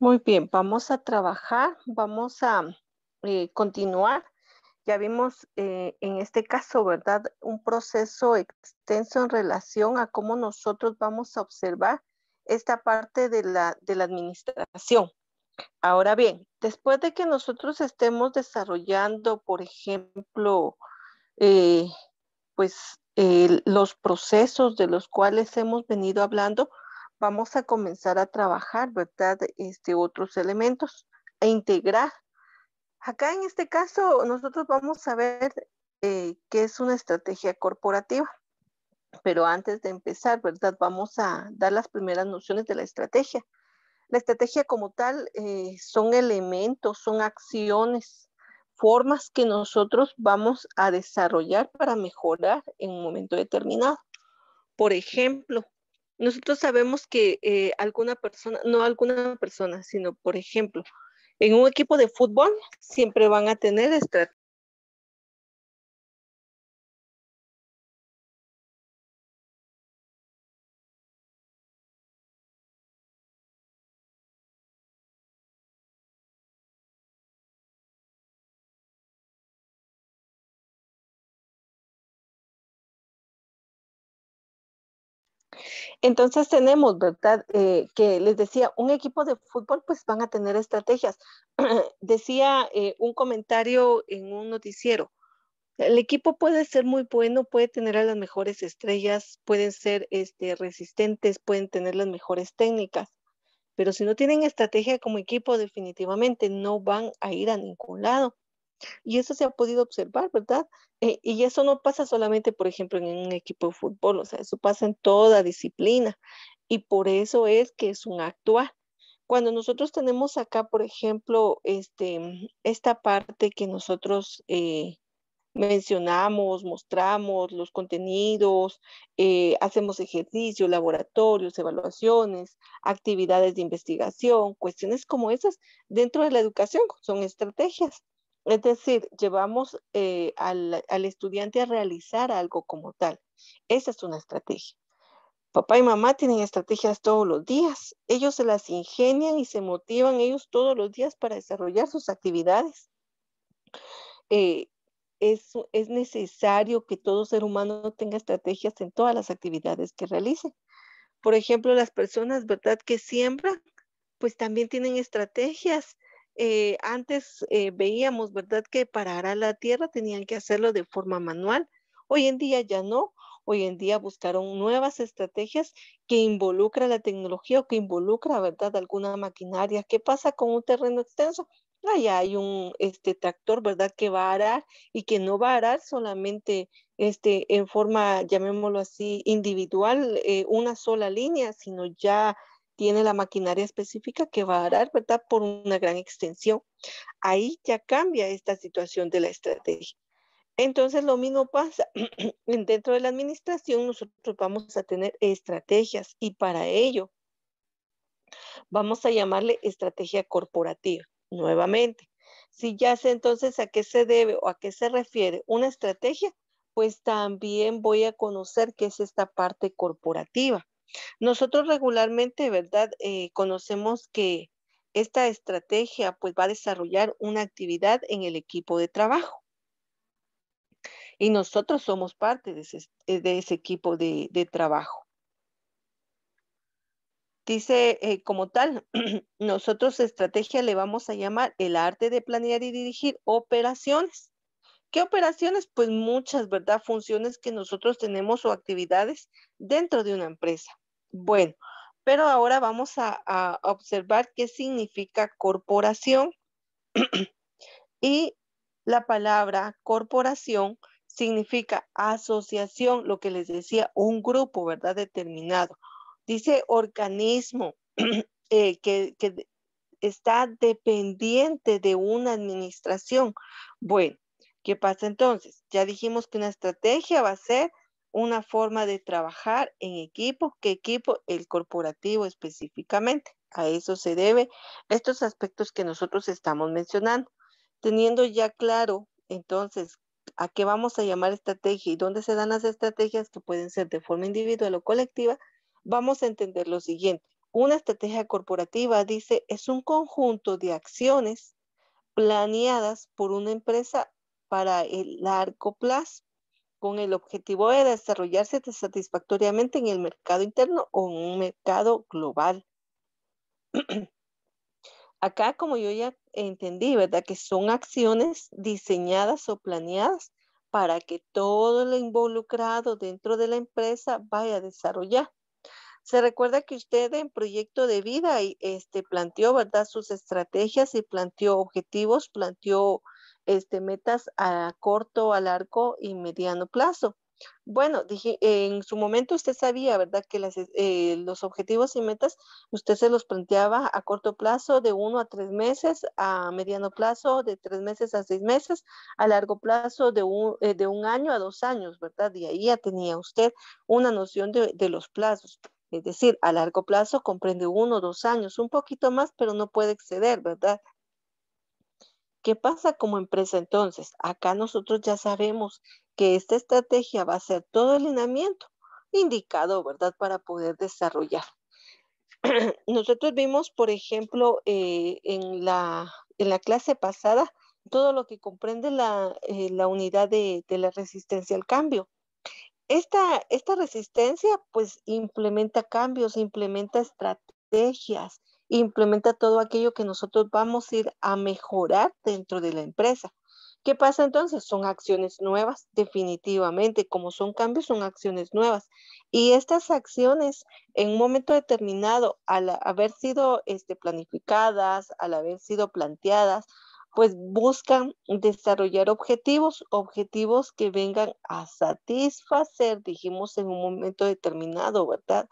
Muy bien, vamos a trabajar, vamos a eh, continuar. Ya vimos eh, en este caso, ¿verdad? Un proceso extenso en relación a cómo nosotros vamos a observar esta parte de la, administración. Ahora bien, después de que nosotros estemos desarrollando, por ejemplo, eh, pues los procesos de los cuales hemos venido hablando, vamos a comenzar a trabajar, ¿verdad? Este, otros elementos e integrar. Acá en este caso, nosotros vamos a ver eh, qué es una estrategia corporativa. Pero antes de empezar, ¿verdad? Vamos a dar las primeras nociones de la estrategia. La estrategia como tal eh, son elementos, son acciones, formas que nosotros vamos a desarrollar para mejorar en un momento determinado. Por ejemplo, nosotros sabemos que eh, alguna persona, no alguna persona, sino por ejemplo, en un equipo de fútbol siempre van a tener estrategias. Entonces tenemos, ¿verdad? Eh, que les decía, un equipo de fútbol pues van a tener estrategias. decía eh, un comentario en un noticiero, el equipo puede ser muy bueno, puede tener a las mejores estrellas, pueden ser este, resistentes, pueden tener las mejores técnicas, pero si no tienen estrategia como equipo definitivamente no van a ir a ningún lado. Y eso se ha podido observar, ¿verdad? Eh, y eso no pasa solamente, por ejemplo, en un equipo de fútbol, o sea, eso pasa en toda disciplina. Y por eso es que es un actuar. Cuando nosotros tenemos acá, por ejemplo, este, esta parte que nosotros eh, mencionamos, mostramos los contenidos, eh, hacemos ejercicios, laboratorios, evaluaciones, actividades de investigación, cuestiones como esas dentro de la educación, son estrategias es decir, llevamos eh, al, estudiante a realizar algo como tal. Esa es una estrategia. Papá y mamá tienen estrategias todos los días. Ellos se las ingenian y se motivan ellos todos los días para desarrollar sus actividades. Eh, es, es, necesario que todo ser humano tenga estrategias en todas las actividades que realice. Por ejemplo, las personas, ¿verdad?, que siembran, pues también tienen estrategias eh, antes eh, veíamos, ¿verdad?, que para arar la tierra tenían que hacerlo de forma manual. Hoy en día ya no. Hoy en día buscaron nuevas estrategias que involucran la tecnología o que involucra, ¿verdad?, alguna maquinaria. ¿Qué pasa con un terreno extenso? Allá hay un este, tractor, ¿verdad?, que va a arar y que no va a arar solamente este, en forma, llamémoslo así, individual, eh, una sola línea, sino ya tiene la maquinaria específica que va a dar, ¿verdad? Por una gran extensión. Ahí ya cambia esta situación de la estrategia. Entonces lo mismo pasa. Dentro de la administración nosotros vamos a tener estrategias y para ello vamos a llamarle estrategia corporativa nuevamente. Si ya sé entonces a qué se debe o a qué se refiere una estrategia, pues también voy a conocer qué es esta parte corporativa. Nosotros regularmente, ¿verdad? Eh, conocemos que esta estrategia pues va a desarrollar una actividad en el equipo de trabajo. Y nosotros somos parte de ese, eh, equipo de, trabajo. Dice eh, como tal, nosotros estrategia le vamos a llamar el arte de planear y dirigir operaciones. ¿Qué operaciones? Pues muchas, ¿verdad? Funciones que nosotros tenemos o actividades dentro de una empresa. Bueno, pero ahora vamos a, observar qué significa corporación. y la palabra corporación significa asociación, lo que les decía, un grupo, ¿verdad? Determinado. Dice organismo eh, que, que está dependiente de una administración. Bueno, ¿qué pasa entonces? Ya dijimos que una estrategia va a ser una forma de trabajar en equipo, qué equipo, el corporativo específicamente. A eso se debe estos aspectos que nosotros estamos mencionando. Teniendo ya claro entonces a qué vamos a llamar estrategia y dónde se dan las estrategias que pueden ser de forma individual o colectiva, vamos a entender lo siguiente. Una estrategia corporativa dice es un conjunto de acciones planeadas por una empresa para el largo plazo con el objetivo de desarrollarse satisfactoriamente en el mercado interno o en un mercado global. Acá, como yo ya entendí, ¿verdad? Que son acciones diseñadas o planeadas para que todo lo involucrado dentro de la empresa vaya a desarrollar. Se recuerda que usted en proyecto de vida este, planteó, ¿verdad? Sus estrategias y planteó objetivos, planteó este, metas a corto, a largo y mediano plazo. Bueno, dije, en su momento usted sabía, ¿verdad? Que eh, los objetivos y metas usted se los planteaba a corto plazo de uno a tres meses, a mediano plazo de tres meses a seis meses, a largo plazo de un, eh, de un año a dos años, ¿verdad? Y ahí ya tenía usted una noción de, de los plazos. Es decir, a largo plazo comprende uno, dos años, un poquito más, pero no puede exceder, ¿verdad? ¿Qué pasa como empresa entonces? Acá nosotros ya sabemos que esta estrategia va a ser todo el lineamiento indicado, ¿verdad? Para poder desarrollar. Nosotros vimos, por ejemplo, eh, en, la, en la clase pasada, todo lo que comprende la, eh, la unidad de, de, la resistencia al cambio. Esta, esta resistencia pues implementa cambios, implementa estrategias, implementa todo aquello que nosotros vamos a ir a mejorar dentro de la empresa. ¿Qué pasa entonces? Son acciones nuevas, definitivamente. Como son cambios, son acciones nuevas. Y estas acciones, en un momento determinado, al haber sido este, planificadas, al haber sido planteadas, pues buscan desarrollar objetivos, objetivos que vengan a satisfacer, dijimos en un momento determinado, ¿verdad?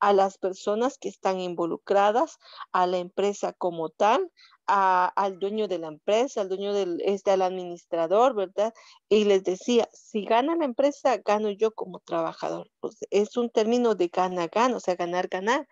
a las personas que están involucradas, a la empresa como tal, al dueño de la empresa, al dueño del este, al administrador, ¿verdad? Y les decía, si gana la empresa, gano yo como trabajador. Pues, es un término de gana-gana, o sea, ganar-ganar.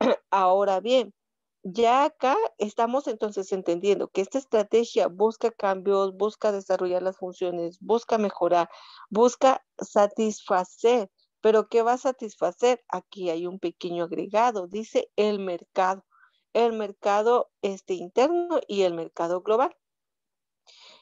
Ahora bien, ya acá estamos entonces entendiendo que esta estrategia busca cambios, busca desarrollar las funciones, busca mejorar, busca satisfacer pero ¿qué va a satisfacer? Aquí hay un pequeño agregado, dice el mercado, el mercado este interno y el mercado global.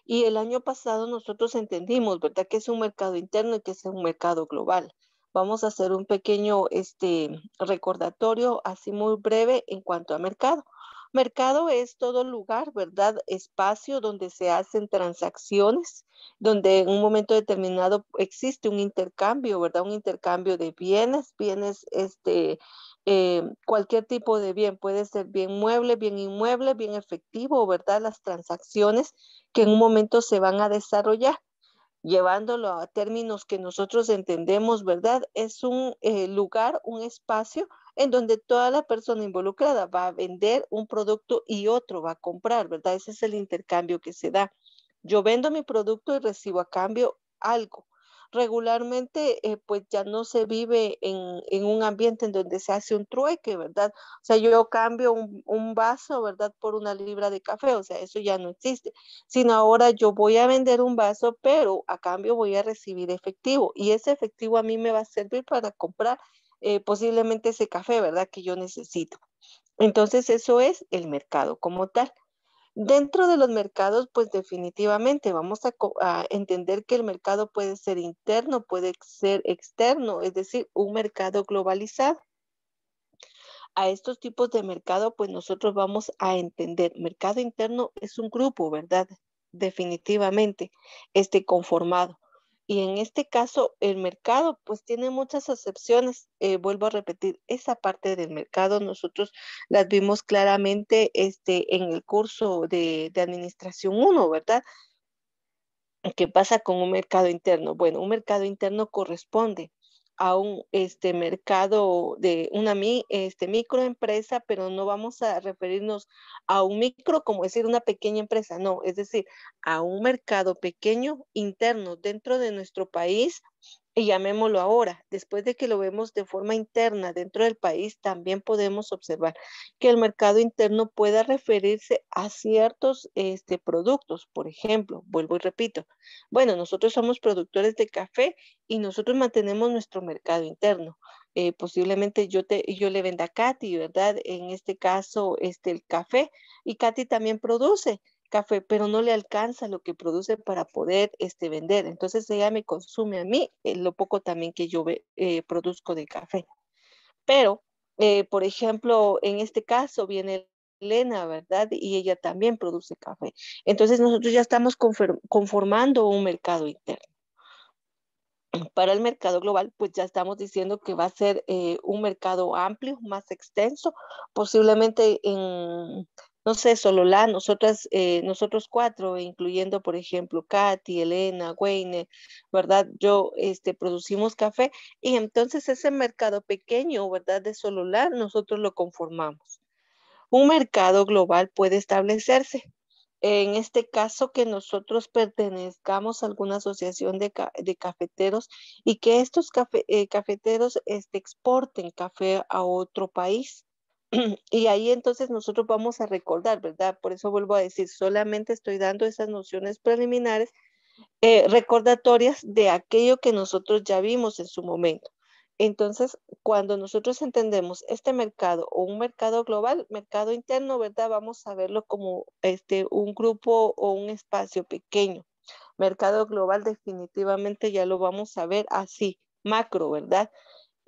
Y el año pasado nosotros entendimos, ¿verdad? Que es un mercado interno y que es un mercado global. Vamos a hacer un pequeño este, recordatorio, así muy breve, en cuanto a mercado. Mercado es todo lugar, ¿verdad? Espacio donde se hacen transacciones, donde en un momento determinado existe un intercambio, ¿verdad? Un intercambio de bienes, bienes, este, eh, cualquier tipo de bien, puede ser bien mueble, bien inmueble, bien efectivo, ¿verdad? Las transacciones que en un momento se van a desarrollar llevándolo a términos que nosotros entendemos, ¿verdad? Es un eh, lugar, un espacio en donde toda la persona involucrada va a vender un producto y otro va a comprar, ¿verdad? Ese es el intercambio que se da. Yo vendo mi producto y recibo a cambio algo regularmente eh, pues ya no se vive en, un ambiente en donde se hace un trueque, ¿verdad? O sea, yo cambio un, vaso, ¿verdad? Por una libra de café, o sea, eso ya no existe, sino ahora yo voy a vender un vaso, pero a cambio voy a recibir efectivo y ese efectivo a mí me va a servir para comprar eh, posiblemente ese café, ¿verdad? Que yo necesito. Entonces, eso es el mercado como tal. Dentro de los mercados, pues definitivamente vamos a, entender que el mercado puede ser interno, puede ser externo, es decir, un mercado globalizado. A estos tipos de mercado, pues nosotros vamos a entender, mercado interno es un grupo, ¿verdad? Definitivamente, este conformado y en este caso, el mercado, pues tiene muchas excepciones. Eh, vuelvo a repetir, esa parte del mercado nosotros las vimos claramente este, en el curso de, de Administración 1, ¿verdad? ¿Qué pasa con un mercado interno? Bueno, un mercado interno corresponde a un este, mercado de una este, microempresa, pero no vamos a referirnos a un micro como decir una pequeña empresa, no, es decir, a un mercado pequeño interno dentro de nuestro país y llamémoslo ahora, después de que lo vemos de forma interna dentro del país, también podemos observar que el mercado interno pueda referirse a ciertos este, productos. Por ejemplo, vuelvo y repito, bueno, nosotros somos productores de café y nosotros mantenemos nuestro mercado interno. Eh, posiblemente yo, te, yo le venda a Katy, ¿verdad? En este caso, este, el café, y Katy también produce café, pero no le alcanza lo que produce para poder este, vender. Entonces ella me consume a mí eh, lo poco también que yo eh, produzco de café. Pero, eh, por ejemplo, en este caso viene Elena, ¿verdad? Y ella también produce café. Entonces nosotros ya estamos conformando un mercado interno. Para el mercado global, pues ya estamos diciendo que va a ser un mercado amplio, más extenso, posiblemente en no sé, Sololá, nosotras, eh, nosotros cuatro, incluyendo, por ejemplo, Katy, Elena, Wayne, ¿verdad? Yo, este, producimos café y entonces ese mercado pequeño, ¿verdad? De Sololá, nosotros lo conformamos. Un mercado global puede establecerse. En este caso, que nosotros pertenezcamos a alguna asociación de, cafeteros y que estos eh, cafeteros este, exporten café a otro país. Y ahí entonces nosotros vamos a recordar, ¿verdad? Por eso vuelvo a decir, solamente estoy dando esas nociones preliminares eh, recordatorias de aquello que nosotros ya vimos en su momento. Entonces, cuando nosotros entendemos este mercado o un mercado global, mercado interno, ¿verdad? Vamos a verlo como este, un grupo o un espacio pequeño. Mercado global definitivamente ya lo vamos a ver así, macro, ¿verdad?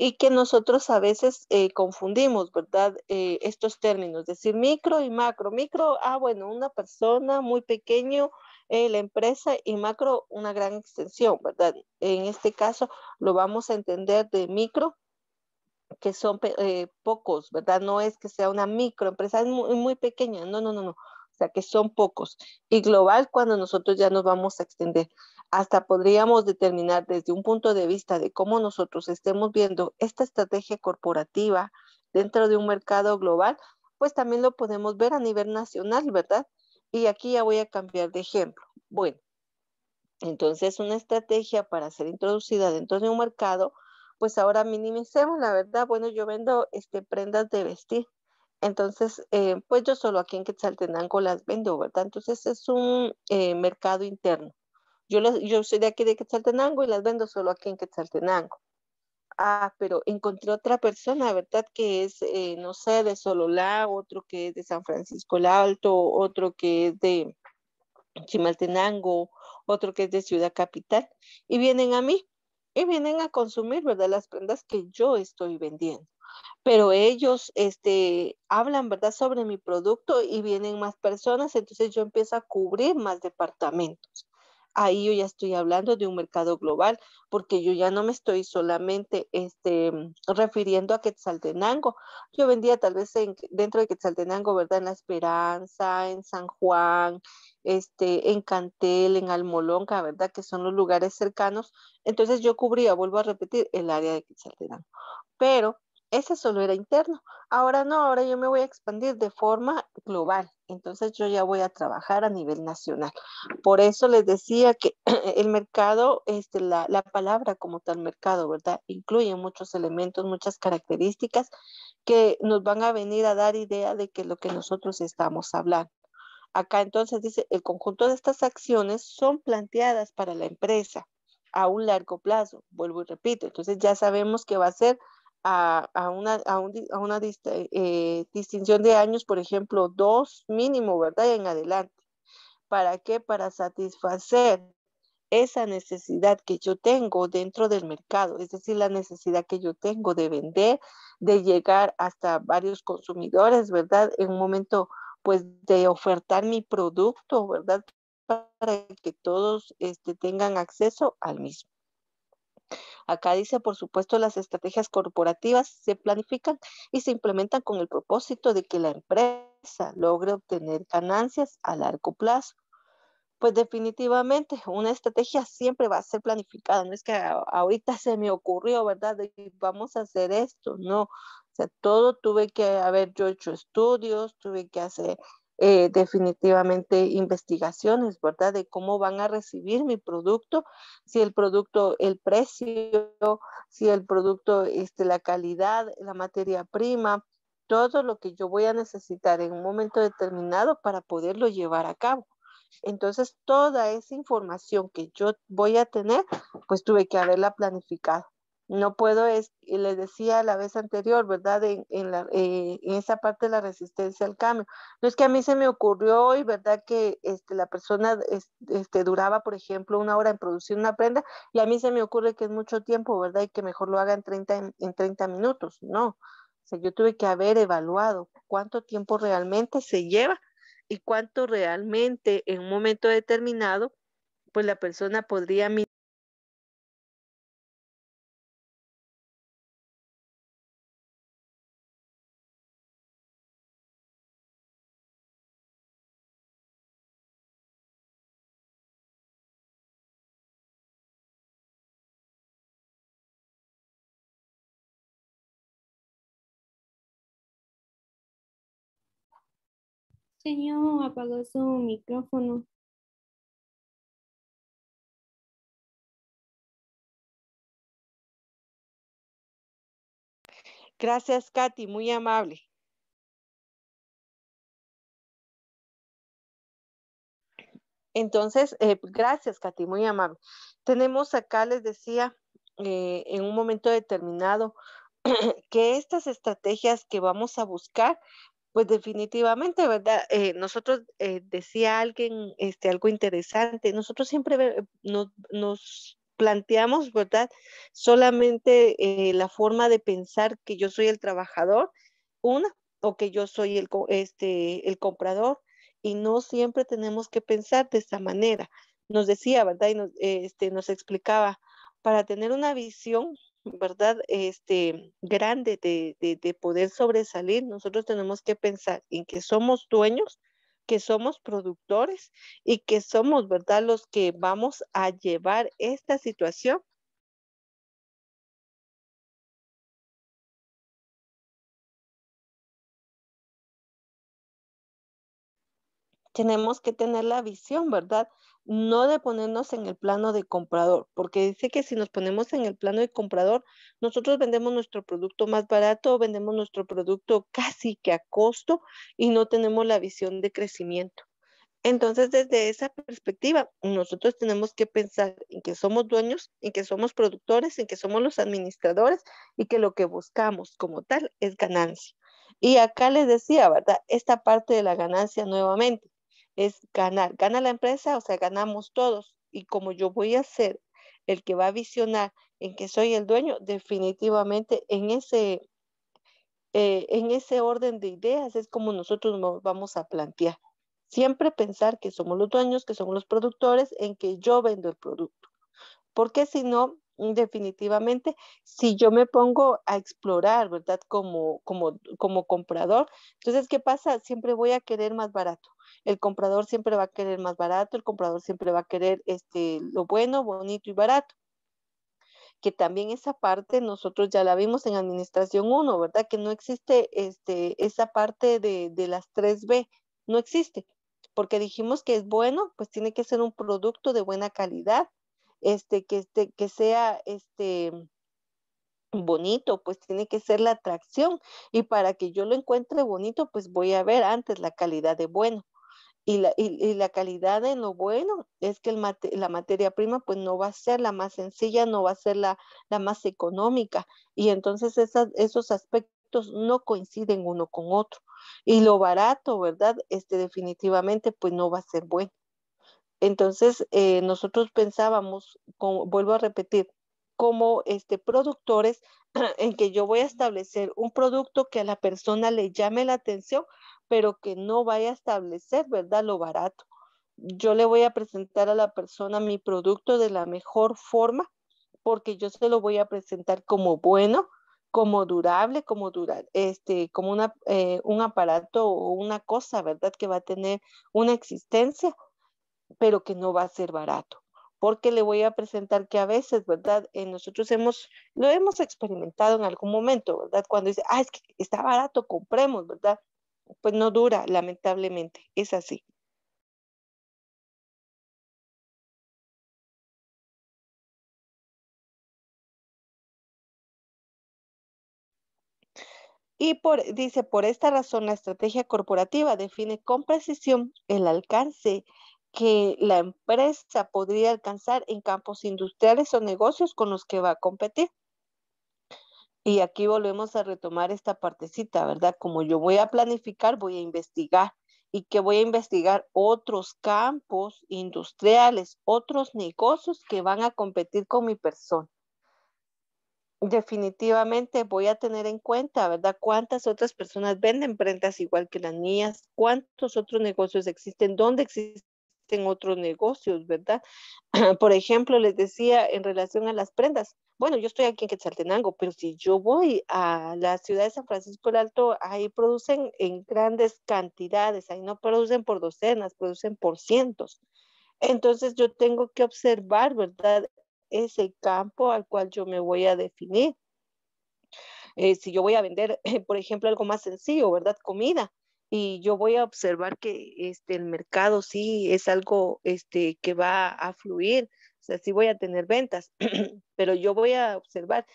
y que nosotros a veces eh, confundimos, ¿verdad? Eh, estos términos, decir micro y macro. Micro, ah, bueno, una persona muy pequeño, eh, la empresa y macro, una gran extensión, ¿verdad? En este caso lo vamos a entender de micro, que son pocos, ¿verdad? No es que sea una microempresa, es muy, muy pequeña, no, no, no, no que son pocos, y global cuando nosotros ya nos vamos a extender. Hasta podríamos determinar desde un punto de vista de cómo nosotros estemos viendo esta estrategia corporativa dentro de un mercado global, pues también lo podemos ver a nivel nacional, ¿verdad? Y aquí ya voy a cambiar de ejemplo. Bueno, entonces una estrategia para ser introducida dentro de un mercado, pues ahora minimicemos, la verdad, bueno, yo vendo este, prendas de vestir, entonces, eh, pues yo solo aquí en Quetzaltenango las vendo, ¿verdad? Entonces es un eh, mercado interno. Yo, yo soy de aquí de Quetzaltenango y las vendo solo aquí en Quetzaltenango. Ah, pero encontré otra persona, ¿verdad? Que es, eh, no sé, de Sololá, otro que es de San Francisco el Alto, otro que es de Chimaltenango, otro que es de Ciudad Capital. Y vienen a mí y vienen a consumir, ¿verdad? Las prendas que yo estoy vendiendo pero ellos este, hablan, ¿verdad?, sobre mi producto y vienen más personas, entonces yo empiezo a cubrir más departamentos. Ahí yo ya estoy hablando de un mercado global, porque yo ya no me estoy solamente este, refiriendo a Quetzaltenango. Yo vendía tal vez dentro de Quetzaltenango, ¿verdad? En La Esperanza, en San Juan, este, en Cantel, en Almolonca, ¿verdad? Que son los lugares cercanos. Entonces yo cubría, vuelvo a repetir, el área de Quetzaltenango. Pero ese solo era interno. Ahora no, ahora yo me voy a expandir de forma global. Entonces yo ya voy a trabajar a nivel nacional. Por eso les decía que el mercado, este, la, palabra como tal mercado, ¿verdad? Incluye muchos elementos, muchas características que nos van a venir a dar idea de que lo que nosotros estamos hablando. Acá entonces dice, el conjunto de estas acciones son planteadas para la empresa a un largo plazo, vuelvo y repito, entonces ya sabemos que va a ser a, una, a a una eh, eh, distinción de años, por ejemplo, dos mínimo, ¿verdad? Y en adelante. ¿Para qué? Para satisfacer esa necesidad que yo tengo dentro del mercado, es decir, la necesidad que yo tengo de vender, de llegar hasta varios consumidores, ¿verdad? En un momento, pues, de ofertar mi producto, ¿verdad? Para que todos este, tengan acceso al mismo. Acá dice, por supuesto, las estrategias corporativas se planifican y se implementan con el propósito de que la empresa logre obtener ganancias a largo plazo. Pues definitivamente una estrategia siempre va a ser planificada, no es que ahorita se me ocurrió, ¿verdad? vamos a hacer esto, no. O sea, todo tuve que haber yo hecho estudios, tuve que hacer eh, definitivamente investigaciones, ¿verdad? De cómo van a recibir mi producto, si el producto, el precio, si el producto, este, la calidad, la materia prima, todo lo que yo voy a necesitar en un momento determinado para poderlo llevar a cabo. Entonces, toda esa información que yo voy a tener, pues tuve que haberla planificado. No puedo, es, le decía la vez anterior, ¿verdad? En, en, la, eh, en, esa parte de la resistencia al cambio. No es que a mí se me ocurrió hoy, ¿verdad? Que este, la persona este, duraba, por ejemplo, una hora en producir una prenda y a mí se me ocurre que es mucho tiempo, ¿verdad? Y que mejor lo haga en 30, en, en 30 minutos. No, o sea, yo tuve que haber evaluado cuánto tiempo realmente se lleva y cuánto realmente en un momento determinado, pues la persona podría Señor, apagó su micrófono. Gracias, Katy, muy amable. Entonces, eh, gracias, Katy, muy amable. Tenemos acá, les decía, eh, en un momento determinado, que estas estrategias que vamos a buscar pues definitivamente, ¿verdad? Eh, nosotros, eh, decía alguien este, algo interesante, nosotros siempre eh, nos, planteamos, ¿verdad? Solamente la forma de pensar que yo soy el trabajador, una, o que yo soy el, este, el comprador, y no siempre tenemos que pensar de esta manera. Nos decía, ¿verdad? Y nos, este, nos explicaba, para tener una visión ¿verdad? Este, grande de, de, de poder sobresalir, nosotros tenemos que pensar en que somos dueños, que somos productores y que somos, ¿verdad?, los que vamos a llevar esta situación tenemos que tener la visión, ¿verdad? No de ponernos en el plano de comprador, porque dice que si nos ponemos en el plano de comprador, nosotros vendemos nuestro producto más barato, vendemos nuestro producto casi que a costo y no tenemos la visión de crecimiento. Entonces, desde esa perspectiva, nosotros tenemos que pensar en que somos dueños, en que somos productores, en que somos los administradores y que lo que buscamos como tal es ganancia. Y acá les decía, ¿verdad? Esta parte de la ganancia nuevamente es ganar. Gana la empresa, o sea, ganamos todos. Y como yo voy a ser el que va a visionar en que soy el dueño, definitivamente en ese, eh, en ese orden de ideas es como nosotros nos vamos a plantear. Siempre pensar que somos los dueños, que somos los productores, en que yo vendo el producto. Porque si no, definitivamente, si yo me pongo a explorar, ¿verdad? Como, como, como comprador, entonces, ¿qué pasa? Siempre voy a querer más barato el comprador siempre va a querer más barato, el comprador siempre va a querer este, lo bueno, bonito y barato. Que también esa parte nosotros ya la vimos en Administración 1, ¿verdad? Que no existe este, esa parte de, de las 3B, no existe, porque dijimos que es bueno, pues tiene que ser un producto de buena calidad, este, que, este, que sea este, bonito, pues tiene que ser la atracción. Y para que yo lo encuentre bonito, pues voy a ver antes la calidad de bueno. Y la, calidad de lo bueno es que el la materia prima pues no va a ser la más sencilla, no va a ser la, la más económica. Y entonces esos aspectos no coinciden uno con otro. Y lo barato, ¿verdad? Este definitivamente pues no va a ser bueno. Entonces, eh, nosotros pensábamos, vuelvo a repetir, como este, productores, en que yo voy a establecer un producto que a la persona le llame la atención, pero que no vaya a establecer, ¿verdad? Lo barato. Yo le voy a presentar a la persona mi producto de la mejor forma, porque yo se lo voy a presentar como bueno, como durable, como durar, este, como eh, un aparato o una cosa, ¿verdad? Que va a tener una existencia pero que no va a ser barato, porque le voy a presentar que a veces, ¿verdad? Eh, nosotros hemos, lo hemos experimentado en algún momento, ¿verdad? Cuando dice, ah, es que está barato, compremos, ¿verdad? Pues no dura, lamentablemente, es así. Y por, dice, por esta razón, la estrategia corporativa define con precisión el alcance que la empresa podría alcanzar en campos industriales o negocios con los que va a competir. Y aquí volvemos a retomar esta partecita, ¿verdad? Como yo voy a planificar, voy a investigar y que voy a investigar otros campos industriales, otros negocios que van a competir con mi persona. Definitivamente voy a tener en cuenta, ¿verdad? ¿Cuántas otras personas venden prendas igual que las mías? ¿Cuántos otros negocios existen? ¿Dónde existen? en otros negocios, ¿verdad? Por ejemplo, les decía en relación a las prendas, bueno, yo estoy aquí en Quetzaltenango, pero si yo voy a la ciudad de San Francisco del Alto, ahí producen en grandes cantidades, ahí no producen por docenas, producen por cientos. Entonces yo tengo que observar, ¿verdad? Ese campo al cual yo me voy a definir. Eh, si yo voy a vender, por ejemplo, algo más sencillo, ¿verdad? Comida y yo voy a observar que este, el mercado sí es algo este, que va a fluir, o sea, sí voy a tener ventas, pero yo voy a observar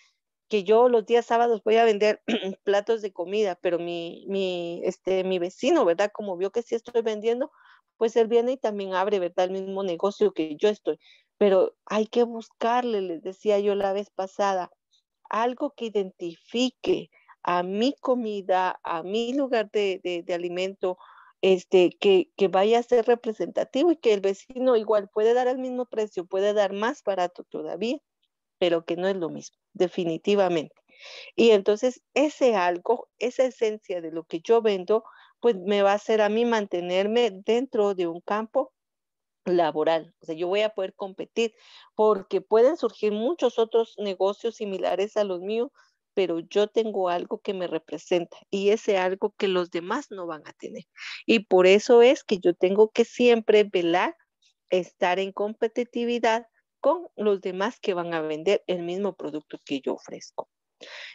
que yo los días sábados voy a vender platos de comida, pero mi, mi, este, mi vecino, ¿verdad? Como vio que sí estoy vendiendo, pues él viene y también abre, ¿verdad? El mismo negocio que yo estoy. Pero hay que buscarle, les decía yo la vez pasada, algo que identifique, a mi comida, a mi lugar de, alimento, este, que, que, vaya a ser representativo y que el vecino igual puede dar el mismo precio, puede dar más barato todavía, pero que no es lo mismo, definitivamente. Y entonces ese algo, esa esencia de lo que yo vendo, pues me va a hacer a mí mantenerme dentro de un campo laboral. O sea, yo voy a poder competir porque pueden surgir muchos otros negocios similares a los míos pero yo tengo algo que me representa y ese algo que los demás no van a tener. Y por eso es que yo tengo que siempre velar, estar en competitividad con los demás que van a vender el mismo producto que yo ofrezco.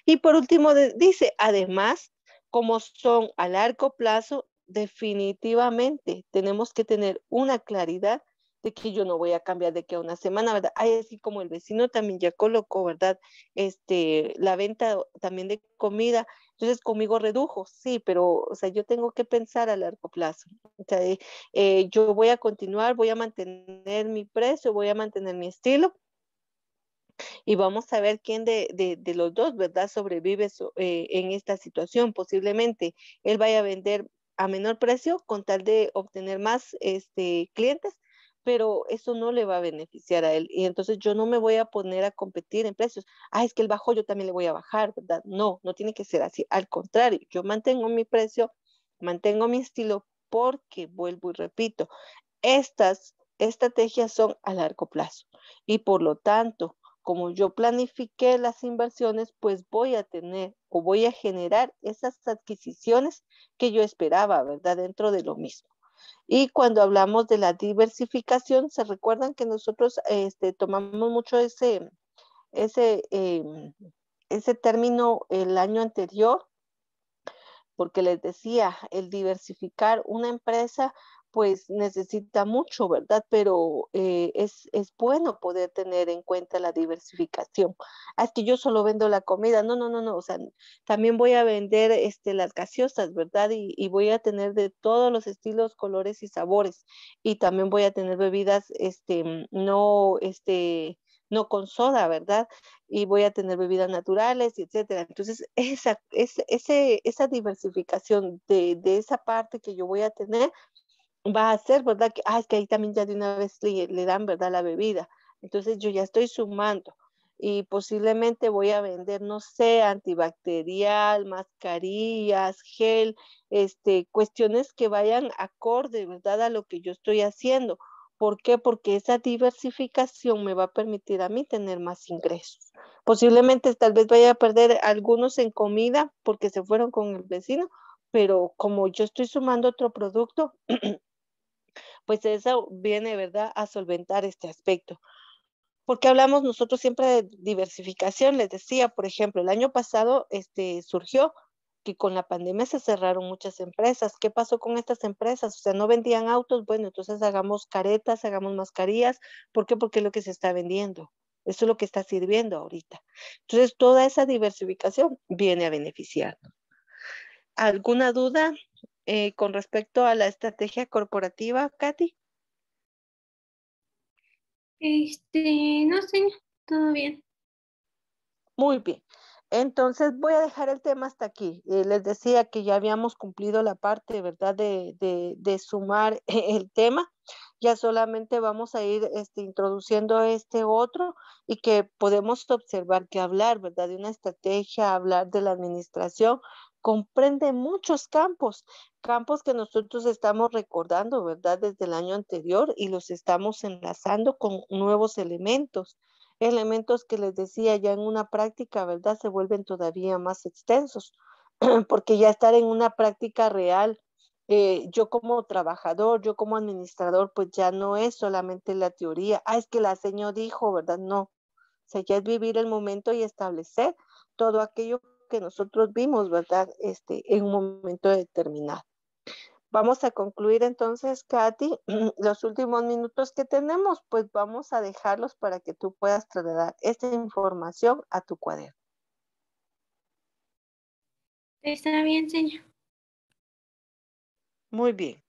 Y por último, dice, además, como son a largo plazo, definitivamente tenemos que tener una claridad de que yo no voy a cambiar de que a una semana, ¿verdad? Hay así como el vecino también ya colocó, ¿verdad? Este, la venta también de comida, entonces conmigo redujo, sí, pero, o sea, yo tengo que pensar a largo plazo. O sea, eh, yo voy a continuar, voy a mantener mi precio, voy a mantener mi estilo, y vamos a ver quién de, los dos, ¿verdad? Sobrevive eh, en esta situación. Posiblemente él vaya a vender a menor precio con tal de obtener más este, clientes pero eso no le va a beneficiar a él. Y entonces yo no me voy a poner a competir en precios. Ah, es que el bajo yo también le voy a bajar, ¿verdad? No, no tiene que ser así. Al contrario, yo mantengo mi precio, mantengo mi estilo porque, vuelvo y repito, estas estrategias son a largo plazo. Y por lo tanto, como yo planifiqué las inversiones, pues voy a tener o voy a generar esas adquisiciones que yo esperaba, ¿verdad? Dentro de lo mismo. Y cuando hablamos de la diversificación, se recuerdan que nosotros este, tomamos mucho ese, ese, em, ese término el año anterior, porque les decía, el diversificar una empresa pues necesita mucho, ¿verdad? Pero eh, es, bueno poder tener en cuenta la diversificación. Ah, es que yo solo vendo la comida, no, no, no, no, o sea, también voy a vender este, las gaseosas, ¿verdad? Y, voy a tener de todos los estilos, colores y sabores. Y también voy a tener bebidas, este, no, este, no con soda, ¿verdad? Y voy a tener bebidas naturales, etcétera. Entonces, esa, ese, esa diversificación de, de esa parte que yo voy a tener va a ser, ¿verdad? Que, ah, es que ahí también ya de una vez le, dan, ¿verdad? La bebida. Entonces yo ya estoy sumando y posiblemente voy a vender, no sé, antibacterial, mascarillas, gel, este, cuestiones que vayan acorde, ¿verdad? A lo que yo estoy haciendo. ¿Por Porque esa diversificación me va a permitir a mí tener más ingresos. Posiblemente tal vez vaya a perder algunos en comida porque se fueron con el vecino, pero como yo estoy sumando otro producto, pues eso viene, ¿verdad?, a solventar este aspecto. Porque hablamos nosotros siempre de diversificación, les decía, por ejemplo, el año pasado este, surgió que con la pandemia se cerraron muchas empresas. ¿Qué pasó con estas empresas? O sea, no vendían autos, bueno, entonces hagamos caretas, hagamos mascarillas. ¿Por qué? Porque es lo que se está vendiendo. Eso es lo que está sirviendo ahorita. Entonces, toda esa diversificación viene a beneficiar. ¿Alguna duda? Eh, con respecto a la estrategia corporativa, Katy? Este, no sé, todo bien. Muy bien. Entonces voy a dejar el tema hasta aquí. Eh, les decía que ya habíamos cumplido la parte, ¿verdad?, de, sumar el tema. Ya solamente vamos a ir este, introduciendo este otro y que podemos observar que hablar, ¿verdad?, de una estrategia, hablar de la administración, comprende muchos campos, campos que nosotros estamos recordando, ¿verdad? Desde el año anterior y los estamos enlazando con nuevos elementos, elementos que les decía ya en una práctica, ¿verdad? Se vuelven todavía más extensos, porque ya estar en una práctica real, eh, yo como trabajador, yo como administrador, pues ya no es solamente la teoría, ah, es que la señor dijo, ¿verdad? No, o sea, ya es vivir el momento y establecer todo aquello que nosotros vimos, ¿verdad? Este, en un momento determinado. Vamos a concluir entonces, Katy, los últimos minutos que tenemos, pues vamos a dejarlos para que tú puedas trasladar esta información a tu cuaderno. Está bien, señor. Muy bien.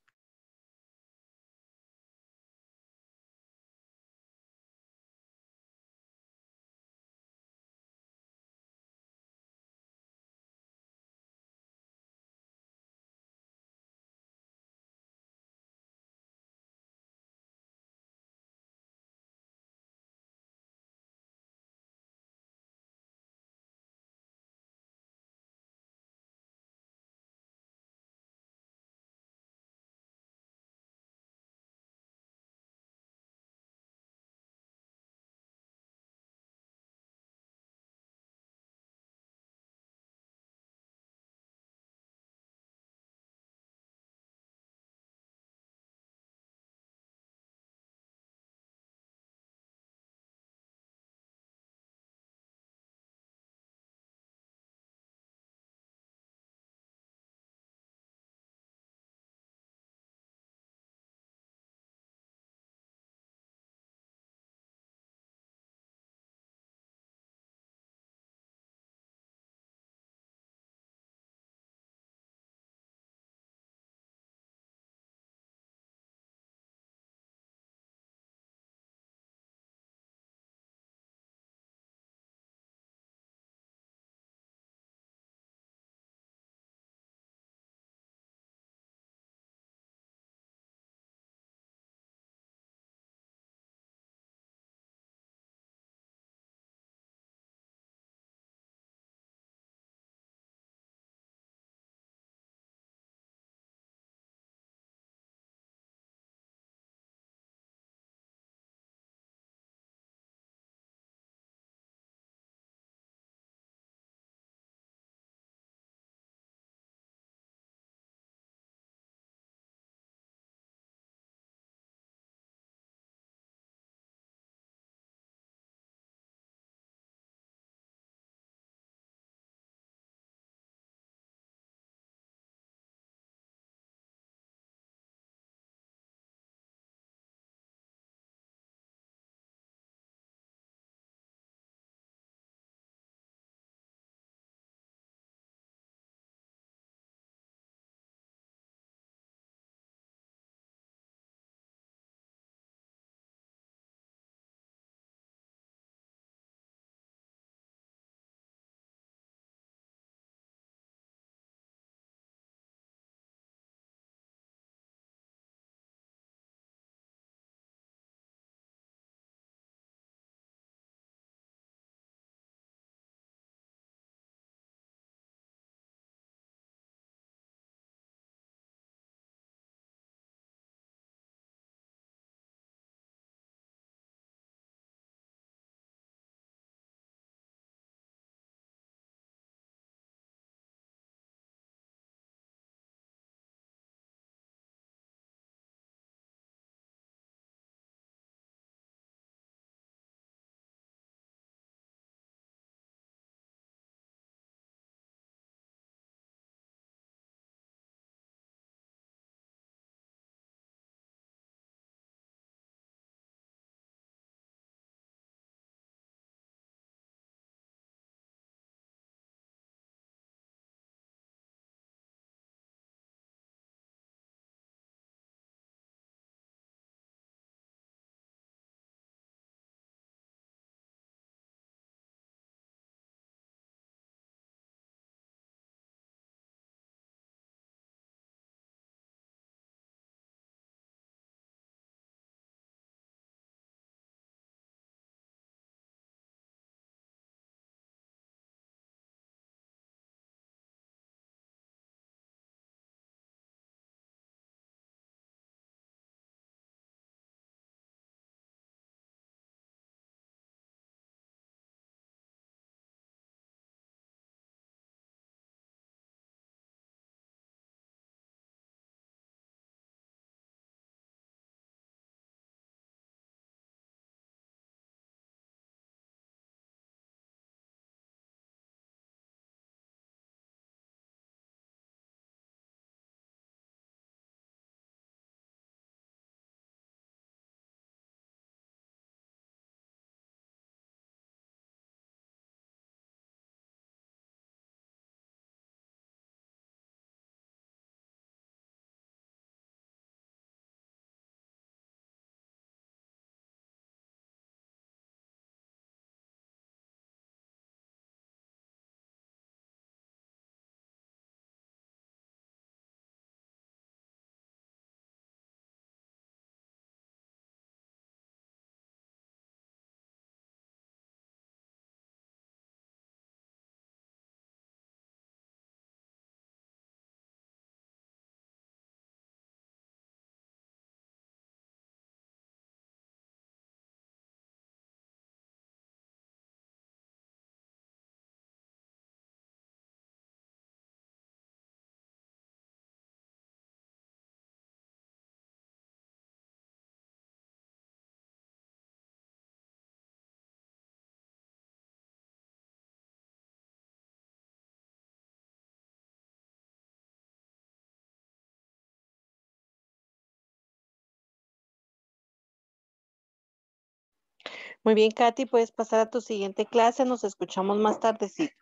Muy bien, Katy, puedes pasar a tu siguiente clase. Nos escuchamos más tardecito.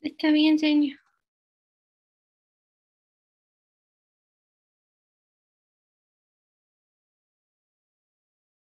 Está bien, señor.